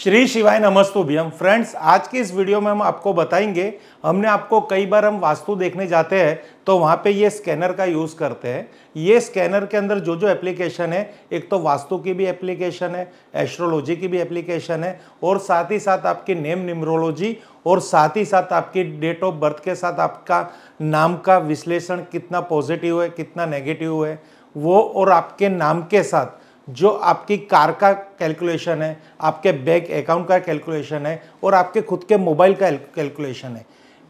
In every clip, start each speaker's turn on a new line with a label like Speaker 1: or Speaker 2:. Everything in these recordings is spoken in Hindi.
Speaker 1: श्री शिवाय नमस्तु हम फ्रेंड्स आज की इस वीडियो में हम आपको बताएंगे हमने आपको कई बार हम वास्तु देखने जाते हैं तो वहाँ पे ये स्कैनर का यूज़ करते हैं ये स्कैनर के अंदर जो जो एप्लीकेशन है एक तो वास्तु की भी एप्लीकेशन है एस्ट्रोलॉजी की भी एप्लीकेशन है और साथ ही साथ आपकी नेम न्यूमरोलॉजी और साथ ही साथ आपकी डेट ऑफ बर्थ के साथ आपका नाम का विश्लेषण कितना पॉजिटिव है कितना नेगेटिव है वो और आपके नाम के साथ जो आपकी कार का कैलकुलेशन है आपके बैंक अकाउंट का कैलकुलेशन है और आपके खुद के मोबाइल का कैलकुलेशन है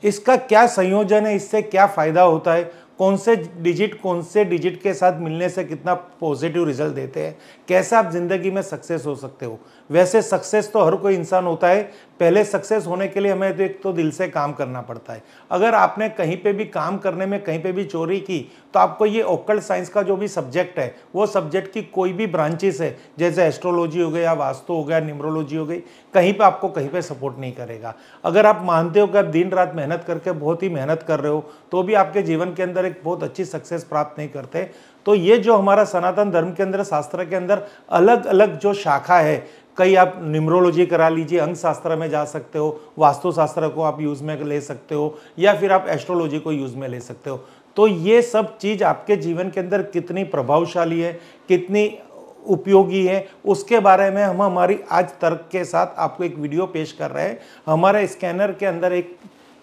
Speaker 1: इसका क्या संयोजन है इससे क्या फ़ायदा होता है कौन से डिजिट कौन से डिजिट के साथ मिलने से कितना पॉजिटिव रिजल्ट देते हैं कैसे आप ज़िंदगी में सक्सेस हो सकते हो वैसे सक्सेस तो हर कोई इंसान होता है पहले सक्सेस होने के लिए हमें तो एक तो दिल से काम करना पड़ता है अगर आपने कहीं पे भी काम करने में कहीं पे भी चोरी की तो आपको ये ओकल साइंस का जो भी सब्जेक्ट है वो सब्जेक्ट की कोई भी ब्रांचेस है जैसे एस्ट्रोलॉजी हो गया वास्तु हो गया न्यूमरोलॉजी हो गई कहीं पे आपको कहीं पे सपोर्ट नहीं करेगा अगर आप मानते हो कि आप दिन रात मेहनत करके बहुत ही मेहनत कर रहे हो तो भी आपके जीवन के अंदर एक बहुत अच्छी सक्सेस प्राप्त नहीं करते तो ये जो हमारा सनातन धर्म के अंदर शास्त्र के अंदर अलग अलग जो शाखा है कई आप न्यूमरोलॉजी करा लीजिए अंग शास्त्र में जा सकते हो वास्तुशास्त्र को आप यूज़ में ले सकते हो या फिर आप एस्ट्रोलॉजी को यूज़ में ले सकते हो तो ये सब चीज़ आपके जीवन के अंदर कितनी प्रभावशाली है कितनी उपयोगी है उसके बारे में हम हमारी आज तर्क के साथ आपको एक वीडियो पेश कर रहे हैं हमारे स्कैनर के अंदर एक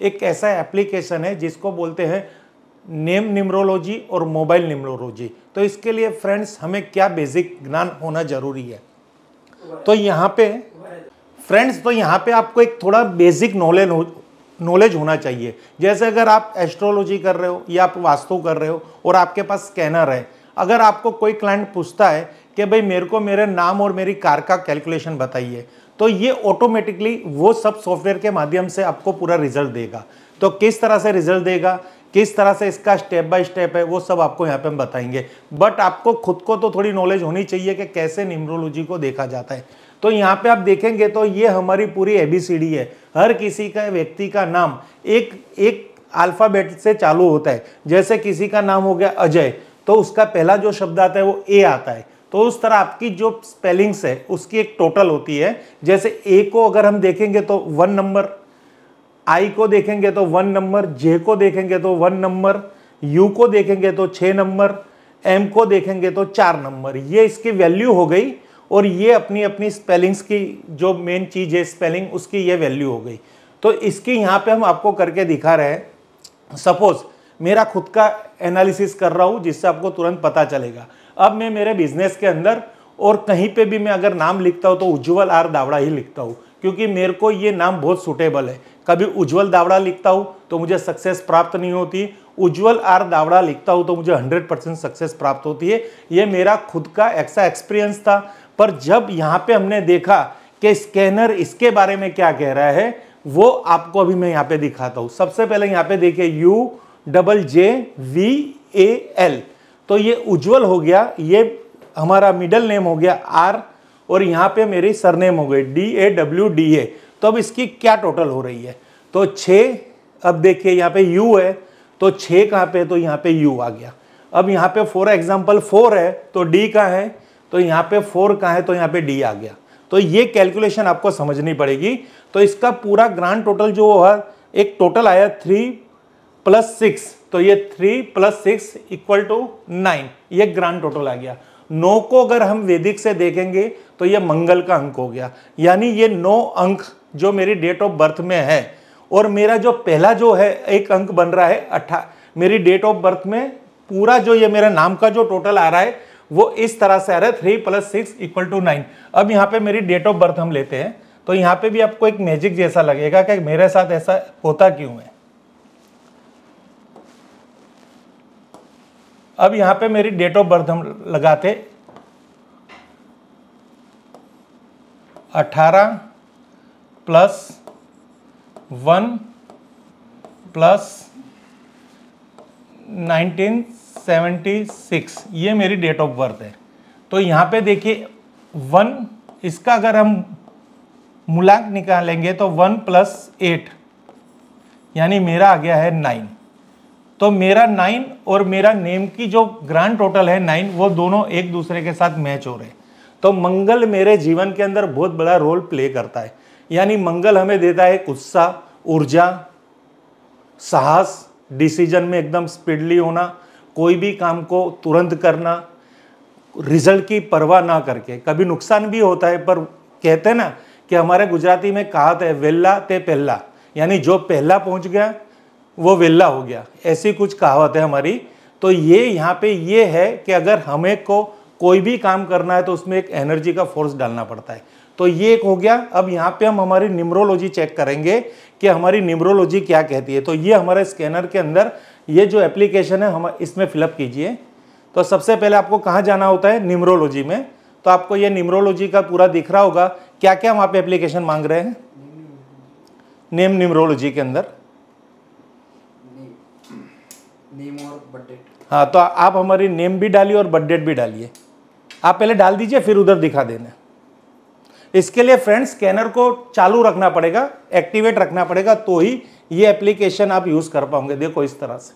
Speaker 1: एक ऐसा एप्लीकेशन है जिसको बोलते हैं नेम निमरोलॉजी और मोबाइल निमरोलॉजी तो इसके लिए फ्रेंड्स हमें क्या बेसिक ज्ञान होना ज़रूरी है तो यहाँ पे फ्रेंड्स तो यहाँ पे आपको एक थोड़ा बेसिक नॉलेज नॉलेज होना चाहिए जैसे अगर आप एस्ट्रोलॉजी कर रहे हो या आप वास्तु कर रहे हो और आपके पास स्कैनर है अगर आपको कोई क्लाइंट पूछता है कि भाई मेरे को मेरे नाम और मेरी कार का कैलकुलेशन बताइए तो ये ऑटोमेटिकली वो सब सॉफ्टवेयर के माध्यम से आपको पूरा रिजल्ट देगा तो किस तरह से रिजल्ट देगा किस तरह से इसका स्टेप बाय स्टेप है वो सब आपको यहाँ पे हम बताएंगे बट आपको खुद को तो थोड़ी नॉलेज होनी चाहिए कि कैसे न्यूमरोलॉजी को देखा जाता है तो यहाँ पे आप देखेंगे तो ये हमारी पूरी एबीसीडी है हर किसी का व्यक्ति का नाम एक एक अल्फ़ाबेट से चालू होता है जैसे किसी का नाम हो गया अजय तो उसका पहला जो शब्द आता है वो ए आता है तो उस तरह आपकी जो स्पेलिंग्स है उसकी एक टोटल होती है जैसे ए को अगर हम देखेंगे तो वन नंबर आई को देखेंगे तो वन नंबर जे को देखेंगे तो वन नंबर यू को देखेंगे तो छः नंबर एम को देखेंगे तो चार नंबर ये इसकी वैल्यू हो गई और ये अपनी अपनी स्पेलिंग्स की जो मेन चीज़ है स्पेलिंग उसकी ये वैल्यू हो गई तो इसकी यहाँ पे हम आपको करके दिखा रहे हैं सपोज़ मेरा खुद का एनालिसिस कर रहा हूँ जिससे आपको तुरंत पता चलेगा अब मैं मेरे बिजनेस के अंदर और कहीं पे भी मैं अगर नाम लिखता हूँ तो उज्ज्वल आर दावड़ा ही लिखता हूँ क्योंकि मेरे को ये नाम बहुत सुटेबल है कभी उज्जवल दावड़ा लिखता हूँ तो मुझे सक्सेस प्राप्त नहीं होती उज्जवल आर दावड़ा लिखता हूँ तो मुझे 100 परसेंट सक्सेस प्राप्त होती है ये मेरा खुद का ऐसा एक्सपीरियंस था पर जब यहाँ पे हमने देखा कि स्कैनर इसके बारे में क्या कह रहा है वो आपको अभी मैं यहाँ पे दिखाता हूँ सबसे पहले यहाँ पे देखिए U double J V A L तो ये उज्ज्वल हो गया ये हमारा मिडल नेम हो गया आर और यहाँ पे मेरी सरनेम हो गई D A W D A तो अब इसकी क्या टोटल हो रही है तो छः अब देखिए यहाँ पे यू है तो छः कहाँ पे तो यहाँ पे यू आ गया अब यहाँ पे फॉर एग्जाम्पल फोर है तो डी कहाँ है तो यहाँ पे फोर कहाँ है तो यहाँ पे डी आ गया तो ये कैलकुलेशन आपको समझनी पड़ेगी तो इसका पूरा ग्रांड टोटल जो है एक टोटल आया थ्री प्लस सिक्स तो ये three plus six equal to nine ये ग्रांड टोटल आ गया नौ को अगर हम वैदिक से देखेंगे तो ये मंगल का अंक हो गया यानी ये नौ अंक जो मेरी डेट ऑफ बर्थ में है और मेरा जो पहला जो है एक अंक बन रहा है अट्ठा मेरी डेट ऑफ बर्थ में पूरा जो ये मेरा नाम का जो टोटल आ रहा है वो इस तरह से आ रहा है three plus six equal to nine अब यहाँ पे मेरी डेट ऑफ बर्थ हम लेते हैं तो यहाँ पे भी आपको एक मैजिक जैसा लगेगा कि मेरे साथ ऐसा होता क्यों है अब यहाँ पे मेरी डेट ऑफ बर्थ हम लगाते अठारह plus one plus nineteen seventy six ये मेरी डेट ऑफ बर्थ है तो यहाँ पे देखिए वन इसका अगर हम मूलांक निकालेंगे तो वन प्लस एट यानी मेरा आ गया है नाइन तो मेरा नाइन और मेरा नेम की जो ग्रांड टोटल है नाइन वो दोनों एक दूसरे के साथ मैच हो रहे हैं तो मंगल मेरे जीवन के अंदर बहुत बड़ा रोल प्ले करता है यानी मंगल हमें देता है उत्साह ऊर्जा साहस डिसीजन में एकदम स्पीडली होना कोई भी काम को तुरंत करना रिजल्ट की परवाह ना करके कभी नुकसान भी होता है पर कहते ना कि हमारे गुजराती में कहावत है वेल्ला ते पहला यानी जो पहला पहुंच गया वो वेल्ला हो गया ऐसी कुछ कहावत है हमारी तो ये यहाँ पे ये है कि अगर हमें को कोई भी काम करना है तो उसमें एक एनर्जी का फोर्स डालना पड़ता है तो ये एक हो गया अब यहाँ पे हम हमारी न्यूमरोलॉजी चेक करेंगे कि हमारी न्यूमरोलॉजी क्या कहती है तो ये हमारे स्कैनर के अंदर ये जो एप्लीकेशन है हम इसमें फिलअप कीजिए तो सबसे पहले आपको कहाँ जाना होता है न्यूमरोलॉजी में तो आपको ये न्यूमरोलॉजी का पूरा दिख रहा होगा क्या क्या वहाँ आप एप्लीकेशन मांग रहे हैं नेम न्यूमरोलॉजी के अंदर नेम और बर्थडेट हाँ तो आप हमारी नेम भी डालिए और बर्थडेट भी डालिए आप पहले डाल दीजिए फिर उधर दिखा देना इसके लिए फ्रेंड्स स्कैनर को चालू रखना पड़ेगा एक्टिवेट रखना पड़ेगा तो ही ये एप्लीकेशन आप यूज़ कर पाओगे देखो इस तरह से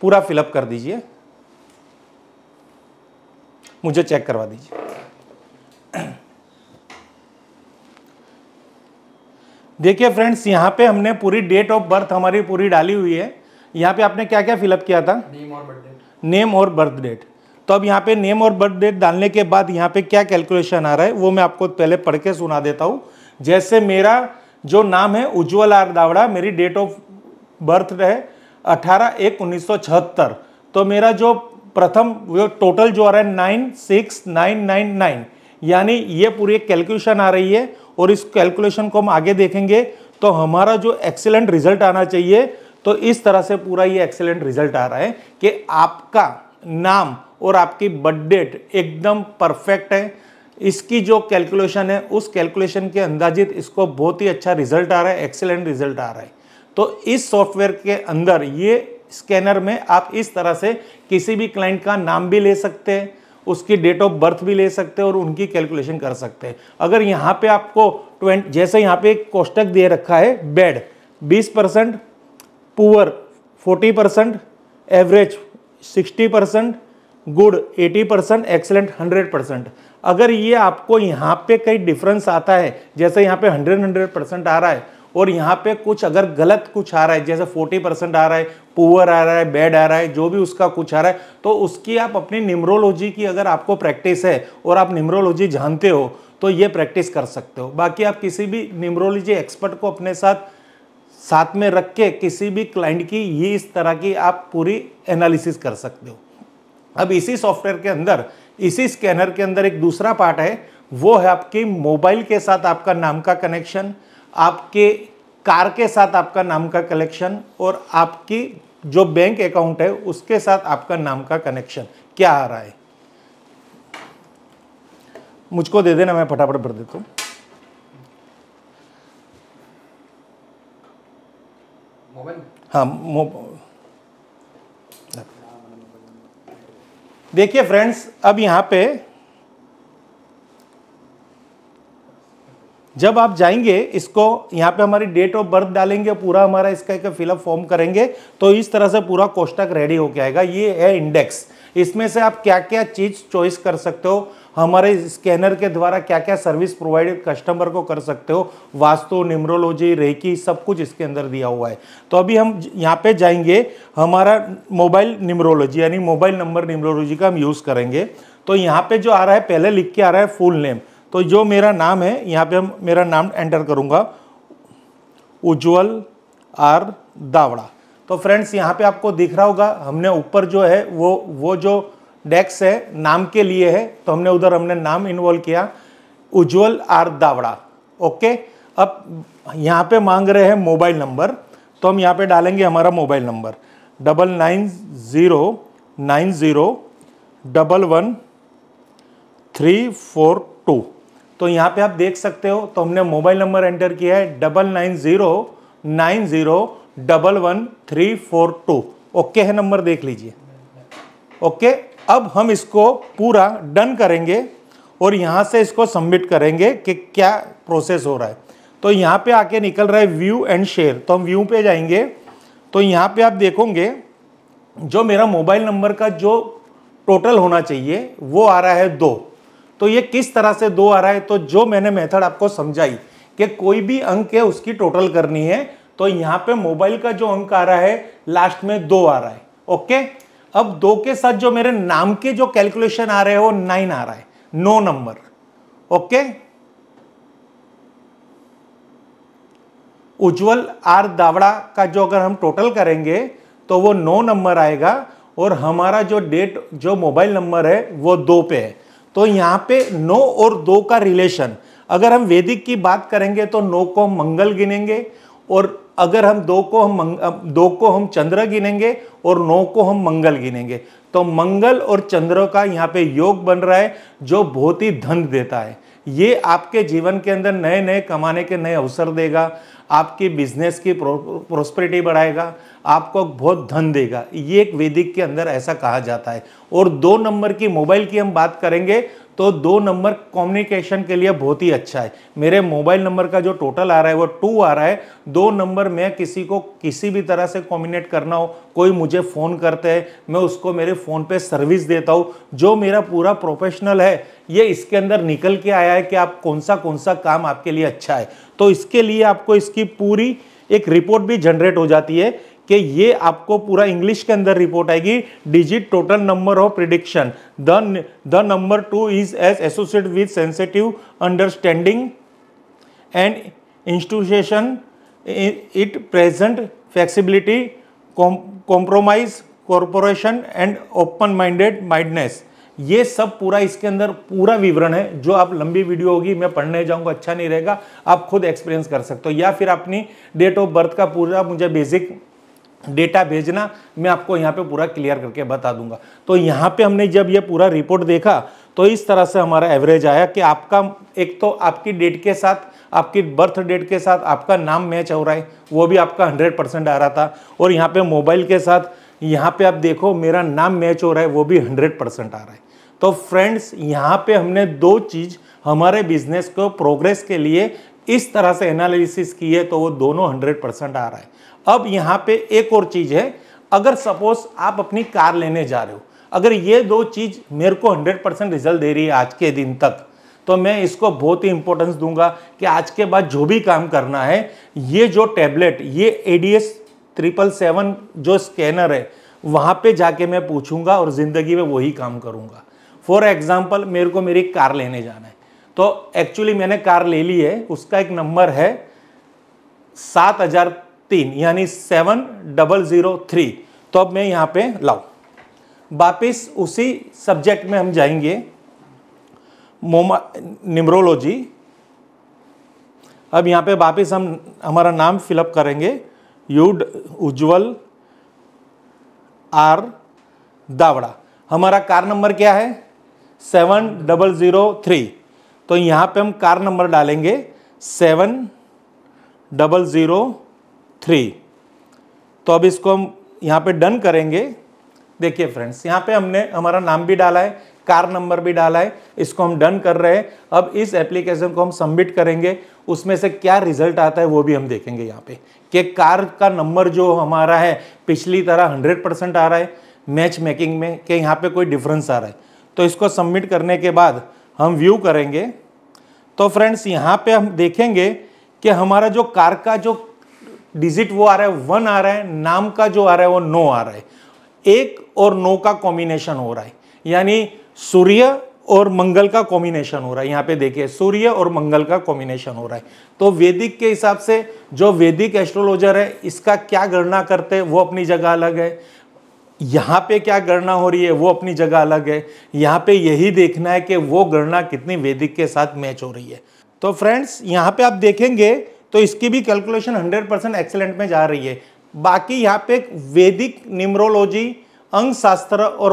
Speaker 1: पूरा फिलअप कर दीजिए मुझे चेक करवा दीजिए देखिए फ्रेंड्स यहां पे हमने पूरी डेट ऑफ बर्थ हमारी पूरी डाली हुई है यहाँ पे आपने क्या क्या फिलअप किया था नेम और बर्थ डेट तो अब यहाँ पे नेम और बर्थ डेट डालने के बाद यहाँ पे क्या कैलकुलेशन आ रहा है वो मैं आपको पहले पढ़ के सुना देता हूँ जैसे मेरा जो नाम है उज्ज्वल आर दावड़ा मेरी डेट ऑफ बर्थ है अठारह एक उन्नीस तो मेरा जो प्रथम वो टोटल जो आ रहा है nine six nine nine nine यानी ये पूरी एक कैलकुलेशन आ रही है और इस कैलकुलेशन को हम आगे देखेंगे तो हमारा जो एक्सेलेंट रिजल्ट आना चाहिए तो इस तरह से पूरा ये एक्सेलेंट रिजल्ट आ रहा है कि आपका नाम और आपकी बर्थ डेट एकदम परफेक्ट है इसकी जो कैलकुलेशन है उस कैलकुलेशन के अंदाजित इसको बहुत ही अच्छा रिजल्ट आ रहा है एक्सेलेंट रिजल्ट आ रहा है तो इस सॉफ्टवेयर के अंदर ये स्कैनर में आप इस तरह से किसी भी क्लाइंट का नाम भी ले सकते हैं उसकी डेट ऑफ बर्थ भी ले सकते हैं और उनकी कैलकुलेशन कर सकते हैं अगर यहाँ पे आपको ट्वेंट जैसे यहाँ पे एक कोष्टक दे रखा है bad 20 percent poor 40 percent average 60 percent good 80 percent excellent 100 percent अगर ये आपको यहाँ पे कई डिफरेंस आता है जैसे यहाँ पे 100 100 परसेंट आ रहा है और यहाँ पे कुछ अगर गलत कुछ आ रहा है जैसे 40 परसेंट आ रहा है पुअर आ रहा है बैड आ रहा है जो भी उसका कुछ आ रहा है तो उसकी आप अपनी निमरोलॉजी की अगर आपको प्रैक्टिस है और आप निम्रोलॉजी जानते हो तो ये प्रैक्टिस कर सकते हो बाकी आप किसी भी निम्रोलॉजी एक्सपर्ट को अपने साथ साथ में रख के किसी भी क्लाइंट की ये इस तरह की आप पूरी एनालिसिस कर सकते हो अब इसी सॉफ्टवेयर के अंदर इसी स्कैनर के अंदर एक दूसरा पार्ट है वो है आपके मोबाइल के साथ आपका नाम का कनेक्शन आपके कार के साथ आपका नाम का कलेक्शन और आपकी जो बैंक अकाउंट है उसके साथ आपका नाम का कनेक्शन क्या आ रहा है मुझको दे देना मैं फटाफट भर देता हूँ हाँ देखिए फ्रेंड्स अब यहाँ पे जब आप जाएंगे इसको यहाँ पे हमारी डेट ऑफ बर्थ डालेंगे पूरा हमारा इसका एक फिलअप फॉर्म करेंगे तो इस तरह से पूरा कोष्टक रेडी के आएगा ये है इंडेक्स इसमें से आप क्या क्या चीज़ चॉइस कर सकते हो हमारे स्कैनर के द्वारा क्या क्या सर्विस प्रोवाइड कस्टमर को कर सकते हो वास्तु न्यूमरोलॉजी रेकी सब कुछ इसके अंदर दिया हुआ है तो अभी हम यहाँ पे जाएंगे हमारा मोबाइल न्यूमरोलॉजी यानी मोबाइल नंबर न्यूमरोलॉजी का हम यूज़ करेंगे तो यहाँ पर जो आ रहा है पहले लिख के आ रहा है फुल नेम तो जो मेरा नाम है यहाँ पर हम मेरा नाम एंटर करूँगा उज्ज्वल आर दावड़ा तो फ्रेंड्स यहाँ पे आपको दिख रहा होगा हमने ऊपर जो है वो वो जो डेक्स है नाम के लिए है तो हमने उधर हमने नाम इन्वॉल्व किया उज्ज्वल आर दावड़ा ओके अब यहाँ पे मांग रहे हैं मोबाइल नंबर तो हम यहाँ पे डालेंगे हमारा mobile number double nine zero nine zero double one three four two तो यहाँ पे आप देख सकते हो तो हमने मोबाइल नंबर एंटर किया है double nine zero nine zero double one three four two okay है नंबर देख लीजिए ओके अब हम इसको पूरा डन करेंगे और यहाँ से इसको सबमिट करेंगे कि क्या प्रोसेस हो रहा है तो यहाँ पे आके निकल रहा है व्यू एंड शेयर तो हम व्यू पे जाएंगे तो यहाँ पे आप देखोगे जो मेरा मोबाइल नंबर का जो टोटल होना चाहिए वो आ रहा है दो तो ये किस तरह से दो आ रहा है तो जो मैंने मेथड आपको समझाई कि कोई भी अंक है उसकी टोटल करनी है तो यहाँ पे मोबाइल का जो अंक आ रहा है लास्ट में दो आ रहा है ओके अब दो के साथ जो मेरे नाम के जो कैलकुलेशन आ रहे हैं वो नाइन आ रहा है no number okay Ujjwal R Dawda का जो अगर हम टोटल करेंगे तो वो नो नंबर आएगा और हमारा जो डेट जो मोबाइल नंबर है वो दो पे है तो यहाँ पे नो और दो का रिलेशन अगर हम वैदिक की बात करेंगे तो नो को मंगल गिनेंगे और अगर हम दो को हम दो को हम चंद्र गिनेंगे और नौ को हम मंगल गिनेंगे तो मंगल और चंद्र का यहाँ पे योग बन रहा है जो बहुत ही धन देता है ये आपके जीवन के अंदर नए नए कमाने के नए अवसर देगा आपकी बिजनेस की प्रोस्पेरिटी बढ़ाएगा आपको बहुत धन देगा ये एक वैदिक के अंदर ऐसा कहा जाता है और दो नंबर की मोबाइल की हम बात करेंगे तो दो नंबर कम्युनिकेशन के लिए बहुत ही अच्छा है मेरे मोबाइल नंबर का जो टोटल आ रहा है वो टू आ रहा है दो नंबर मैं किसी को किसी भी तरह से कॉम्युनिकेट करना हो कोई मुझे फ़ोन करते हैं मैं उसको मेरे फ़ोन पे सर्विस देता हूँ जो मेरा पूरा प्रोफेशनल है ये इसके अंदर निकल के आया है कि आप कौन सा कौन सा काम आपके लिए अच्छा है तो इसके लिए आपको इसकी पूरी एक रिपोर्ट भी जनरेट हो जाती है कि ये आपको पूरा इंग्लिश के अंदर रिपोर्ट आएगी digit total number of prediction the the number two is as associate with sensitive understanding and institution it present flexibility compromise corporation and open minded mindness ये सब पूरा इसके अंदर पूरा विवरण है जो आप लंबी वीडियो होगी मैं पढ़ने जाऊंगा अच्छा नहीं रहेगा आप खुद एक्सपीरियंस कर सकते हो या फिर अपनी डेट ऑफ बर्थ का पूरा मुझे बेसिक डेटा भेजना मैं आपको यहाँ पे पूरा क्लियर करके बता दूंगा तो यहाँ पे हमने जब ये पूरा रिपोर्ट देखा तो इस तरह से हमारा एवरेज आया कि आपका एक तो आपकी डेट के साथ आपकी बर्थ डेट के साथ आपका नाम मैच हो रहा है वो भी आपका हंड्रेड परसेंट आ रहा था और यहाँ पे मोबाइल के साथ यहाँ पे आप देखो मेरा नाम मैच हो रहा है वो भी हंड्रेड परसेंट आ रहा है तो फ्रेंड्स यहाँ पर हमने दो चीज़ हमारे बिजनेस को प्रोग्रेस के लिए इस तरह से एनालिसिस की है तो वो दोनों हंड्रेड परसेंट आ रहा है अब यहाँ पे एक और चीज़ है अगर सपोज आप अपनी कार लेने जा रहे हो अगर ये दो चीज़ मेरे को 100 परसेंट रिजल्ट दे रही है आज के दिन तक तो मैं इसको बहुत ही इंपॉर्टेंस दूंगा कि आज के बाद जो भी काम करना है ये जो टैबलेट ये A D S triple seven जो स्कैनर है वहाँ पे जाके मैं पूछूंगा और ज़िंदगी में वही काम करूँगा फॉर एग्ज़ाम्पल मेरे को मेरी कार लेने जाना है तो एक्चुअली मैंने कार ले ली है उसका एक नंबर है सात हज़ार तीन यानी सेवन डबल ज़ीरो थ्री तो अब मैं यहाँ पे लाऊ वापिस उसी सब्जेक्ट में हम जाएंगे मोमा निमरोलॉजी अब यहाँ पे वापिस हम हमारा नाम फिलअप करेंगे यूड उज्जवल आर दावड़ा हमारा कार नंबर क्या है सेवन डबल ज़ीरो थ्री तो यहाँ पे हम कार नंबर डालेंगे सेवन डबल ज़ीरो थ्री तो अब इसको हम यहाँ पे डन करेंगे देखिए फ्रेंड्स यहाँ पे हमने हमारा नाम भी डाला है कार नंबर भी डाला है इसको हम डन कर रहे हैं अब इस एप्लीकेशन को हम सबमिट करेंगे उसमें से क्या रिजल्ट आता है वो भी हम देखेंगे यहाँ पे कि कार का नंबर जो हमारा है पिछली तरह 100 परसेंट आ रहा है मैच मेकिंग में कि यहाँ पे कोई डिफरेंस आ रहा है तो इसको सबमिट करने के बाद हम व्यू करेंगे तो फ्रेंड्स यहाँ पे हम देखेंगे कि हमारा जो कार का जो डिजिट वो आ रहा है वन आ रहा है नाम का जो आ रहा है वो नो आ रहा है एक और नो का कॉम्बिनेशन हो रहा है यानी सूर्य और मंगल का कॉम्बिनेशन हो रहा है यहाँ पे देखिए सूर्य और मंगल का कॉम्बिनेशन हो रहा है तो वैदिक के हिसाब से जो वैदिक एस्ट्रोलॉजर है इसका क्या गणना करते हैं वो अपनी जगह अलग है यहाँ पे क्या गणना हो रही है वो अपनी जगह अलग है यहाँ पे यही देखना है कि वो गणना कितनी वैदिक के साथ मैच हो रही है तो फ्रेंड्स यहाँ पे आप देखेंगे तो इसकी भी कैलकुलेशन 100 परसेंट एक्सेलेंट में जा रही है बाकी यहाँ पे वैदिक निमरोलॉजी अंक शास्त्र और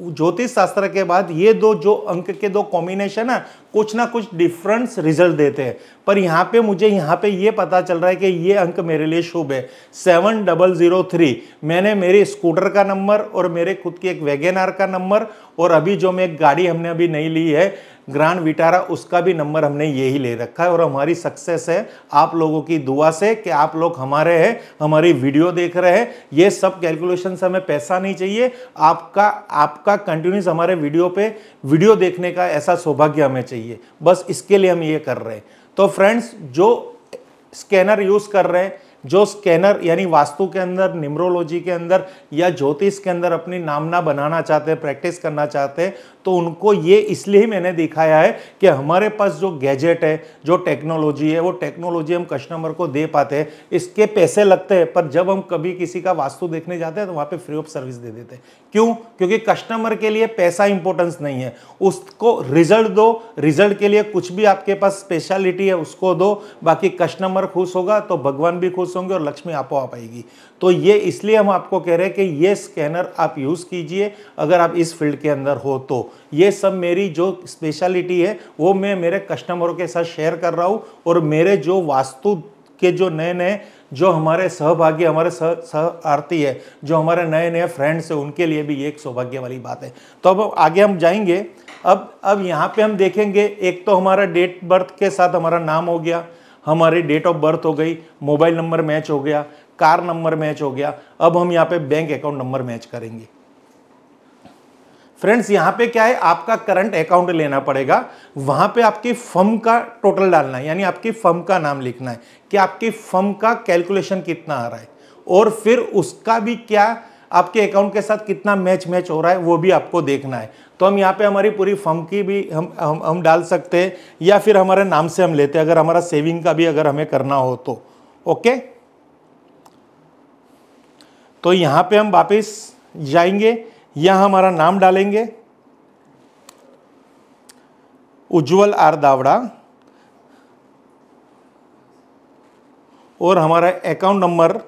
Speaker 1: ज्योतिष शास्त्र के बाद ये दो जो अंक के दो कॉम्बिनेशन है कुछ ना कुछ डिफरेंस रिजल्ट देते हैं पर यहाँ पे मुझे यहाँ पे ये पता चल रहा है कि ये अंक मेरे लिए शुभ है सेवन डबल ज़ीरो थ्री मैंने मेरे स्कूटर का नंबर और मेरे खुद की एक वैगेनार का नंबर और अभी जो मैं एक गाड़ी हमने अभी नहीं ली है ग्रांड विटारा उसका भी नंबर हमने यही ले रखा है और हमारी सक्सेस है आप लोगों की दुआ से कि आप लोग हमारे हैं हमारी वीडियो देख रहे हैं ये सब कैलकुलेशन से हमें पैसा नहीं चाहिए आपका आपका कंटिन्यूस हमारे वीडियो पे वीडियो देखने का ऐसा सौभाग्य हमें चाहिए बस इसके लिए हम ये कर रहे हैं तो फ्रेंड्स जो स्कैनर यूज़ कर रहे हैं जो स्कैनर यानी वास्तु के अंदर निमरोलॉजी के अंदर या ज्योतिष के अंदर अपनी नामना बनाना चाहते हैं प्रैक्टिस करना चाहते हैं तो उनको ये इसलिए ही मैंने दिखाया है कि हमारे पास जो गैजेट है जो टेक्नोलॉजी है वो टेक्नोलॉजी हम कस्टमर को दे पाते हैं इसके पैसे लगते हैं पर जब हम कभी किसी का वास्तु देखने जाते हैं तो वहाँ पर फ्री ऑफ सर्विस दे देते हैं क्यों क्योंकि कस्टमर के लिए पैसा इंपॉर्टेंस नहीं है उसको रिजल्ट दो रिजल्ट के लिए कुछ भी आपके पास स्पेशलिटी है उसको दो बाकी कस्टमर खुश होगा तो भगवान भी खुश खुश होंगे और लक्ष्मी आपो आप आएगी तो ये इसलिए हम आपको कह रहे हैं कि ये स्कैनर आप यूज़ कीजिए अगर आप इस फील्ड के अंदर हो तो ये सब मेरी जो स्पेशलिटी है वो मैं मेरे कस्टमरों के साथ शेयर कर रहा हूँ और मेरे जो वास्तु के जो नए नए जो हमारे सहभागी हमारे सह सह आरती है जो हमारे नए नए फ्रेंड्स हैं उनके लिए भी ये एक सौभाग्य वाली बात है तो अब आगे हम जाएंगे अब अब यहाँ पे हम देखेंगे एक तो हमारा डेट बर्थ के साथ हमारा नाम हो गया हमारे डेट ऑफ बर्थ हो गई मोबाइल नंबर मैच हो गया कार नंबर मैच हो गया अब हम यहाँ पे बैंक अकाउंट नंबर मैच करेंगे फ्रेंड्स यहाँ पे क्या है आपका करंट अकाउंट लेना पड़ेगा वहां पे आपके फर्म का टोटल डालना है यानी आपके फर्म का नाम लिखना है कि आपके फर्म का कैलकुलेशन कितना आ रहा है और फिर उसका भी क्या आपके अकाउंट के साथ कितना मैच मैच हो रहा है वो भी आपको देखना है तो हम यहाँ पे हमारी पूरी फर्म की भी हम हम हम डाल सकते हैं या फिर हमारे नाम से हम लेते हैं अगर हमारा सेविंग का भी अगर हमें करना हो तो ओके तो यहाँ पे हम वापस जाएंगे या हमारा नाम डालेंगे उज्जवल आर दावड़ा और हमारा अकाउंट नंबर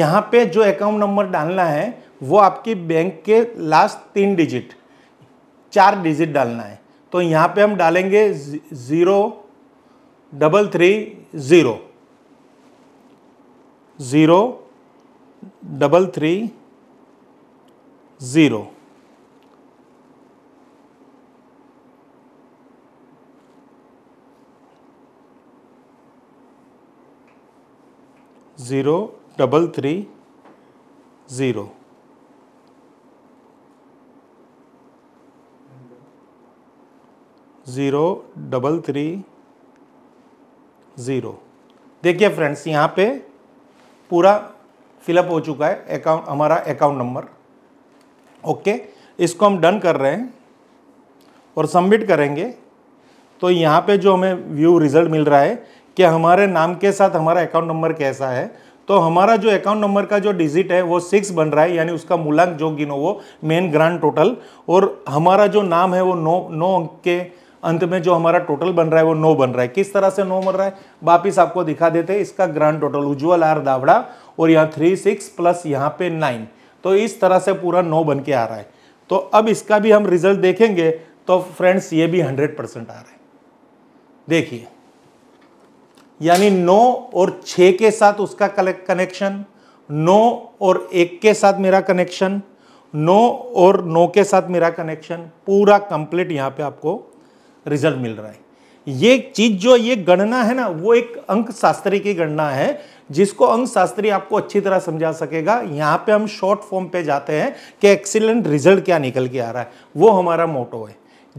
Speaker 1: यहाँ पे जो अकाउंट नंबर डालना है वो आपकी बैंक के लास्ट तीन डिजिट चार डिजिट डालना है तो यहाँ पे हम डालेंगे zero double three zero zero double three zero zero double three zero zero double three zero देखिए फ्रेंड्स यहाँ पे पूरा फिलअप हो चुका है अकाउंट हमारा अकाउंट नंबर ओके इसको हम डन कर रहे हैं और सबमिट करेंगे तो यहाँ पे जो हमें व्यू रिजल्ट मिल रहा है कि हमारे नाम के साथ हमारा अकाउंट नंबर कैसा है तो हमारा जो अकाउंट नंबर का जो डिजिट है वो सिक्स बन रहा है यानी उसका मूलांक जो गिनो वो मेन ग्रांड टोटल और हमारा जो नाम है वो नौ नौ अंक के अंत में जो हमारा टोटल बन रहा है वो नो बन रहा है किस तरह से नो बन रहा है वापिस आपको दिखा देते हैं इसका grand total Ujjwal R Dawda और यहाँ थ्री सिक्स प्लस यहाँ पे नाइन तो इस तरह से पूरा नो बन के आ रहा है तो अब इसका भी हम रिजल्ट देखेंगे तो फ्रेंड्स ये भी हंड्रेड परसेंट आ रहा है देखिए यानी नौ और छ के साथ उसका कनेक्शन नौ और एक के साथ मेरा कनेक्शन नौ और नौ के साथ मेरा कनेक्शन पूरा कंप्लीट यहाँ पे आपको रिजल्ट मिल रहा है ये चीज जो ये गणना है ना वो एक अंक शास्त्री की गणना है जिसको अंक शास्त्री आपको अच्छी तरह समझा सकेगा यहाँ पे हम शॉर्ट फॉर्म पे जाते हैं कि एक्सीलेंट रिजल्ट क्या निकल के आ रहा है वो हमारा मोटो है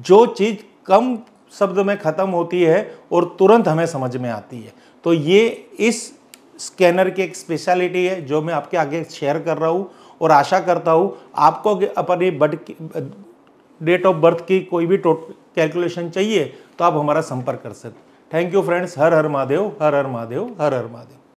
Speaker 1: जो चीज़ कम शब्द में ख़त्म होती है और तुरंत हमें समझ में आती है तो ये इस स्कैनर की एक स्पेशलिटी है जो मैं आपके आगे शेयर कर रहा हूँ और आशा करता हूँ आपको अपनी बट डेट ऑफ बर्थ की कोई भी कैलकुलेशन चाहिए तो आप हमारा संपर्क कर सकते थैंक यू फ्रेंड्स हर हर महादेव हर हर महादेव हर हर महादेव